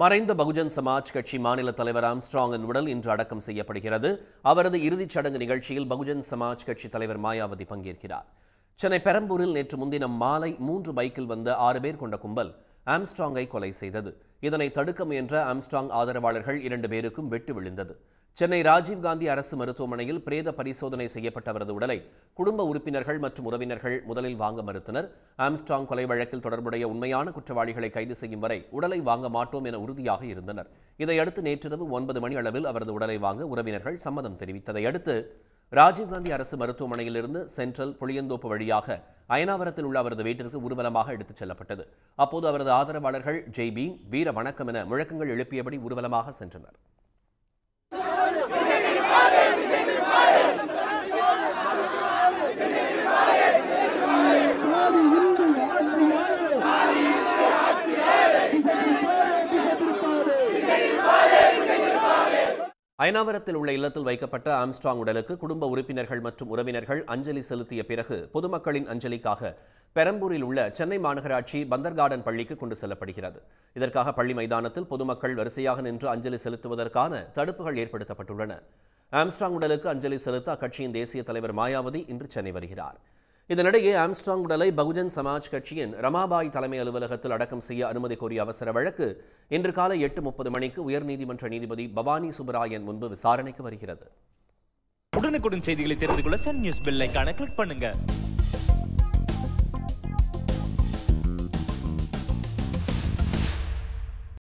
மறைந்த பகுஜன் சமாஜ் கட்சி மாநில தலைவர் ஆம்ஸ்ட்ராங்கின் உடல் இன்று அடக்கம் செய்யப்படுகிறது அவரது இறுதிச் சடங்கு நிகழ்ச்சியில் பகுஜன் சமாஜ் கட்சி தலைவர் மாயாவதி பங்கேற்கிறார் சென்னை பெரம்பூரில் நேற்று முன்தினம் மாலை மூன்று பைக்கில் வந்த ஆறு பேர் கொண்ட கும்பல் ஆம்ஸ்ட்ராங்கை கொலை செய்தது இதனை தடுக்க முயன்ற ஆம்ஸ்ட்ராங் ஆதரவாளர்கள் இரண்டு பேருக்கும் வெட்டு விழுந்தது சென்னை ராஜீவ்காந்தி அரசு மருத்துவமனையில் பிரேத பரிசோதனை செய்யப்பட்ட அவரது உடலை குடும்ப உறுப்பினர்கள் மற்றும் உறவினர்கள் முதலில் வாங்க மறுத்தனர் ஆம்ஸ்டாங் கொலை வழக்கில் தொடர்புடைய உண்மையான குற்றவாளிகளை கைது செய்யும் வரை உடலை வாங்க மாட்டோம் என உறுதியாக இருந்தனர் இதையடுத்து நேற்றிரவு ஒன்பது மணி அளவில் அவரது உடலை வாங்க உறவினர்கள் சம்மதம் தெரிவித்ததை அடுத்து ராஜீவ்காந்தி அரசு மருத்துவமனையிலிருந்து சென்ட்ரல் புளியந்தோப்பு வழியாக அயனாவரத்தில் உள்ள அவரது வீட்டிற்கு ஊர்வலமாக எடுத்துச் செல்லப்பட்டது அப்போது அவரது ஆதரவாளர்கள் ஜெய்பீம் வீர வணக்கம் என முழக்கங்கள் எழுப்பியபடி ஊர்வலமாக சென்றனர் அயனாவரத்தில் உள்ள இல்லத்தில் வைக்கப்பட்ட ஆம்ஸ்ட்ராங் உடலுக்கு குடும்ப உறுப்பினர்கள் மற்றும் உறவினர்கள் அஞ்சலி செலுத்திய பிறகு பொதுமக்களின் அஞ்சலிக்காக பெரம்பூரில் உள்ள சென்னை மாநகராட்சி பந்தர்கார்டன் பள்ளிக்கு கொண்டு செல்லப்படுகிறது இதற்காக பள்ளி மைதானத்தில் பொதுமக்கள் வரிசையாக நின்று அஞ்சலி செலுத்துவதற்கான தடுப்புகள் ஏற்படுத்தப்பட்டுள்ளன ஆம்ஸ்ட்ராங் உடலுக்கு அஞ்சலி செலுத்த அக்கட்சியின் தேசிய தலைவர் மாயாவதி இன்று சென்னை வருகிறார் இதனிடையே ஆம்ஸ்ட்ராங் உடலை பகுஜன் சமாஜ் கட்சியின் ரமாபாய் தலைமை அலுவலகத்தில் அடக்கம் செய்ய அனுமதி கோரிய அவசர வழக்கு இன்று காலை எட்டு முப்பது மணிக்கு உயர்நீதிமன்ற நீதிபதி பவானி சுப்பராயன் முன்பு விசாரணைக்கு வருகிறது உடனுக்குடன் செய்திகளை தெரிந்து கொள்ள சன் நியூஸ் பெல் கிளிக் பண்ணுங்க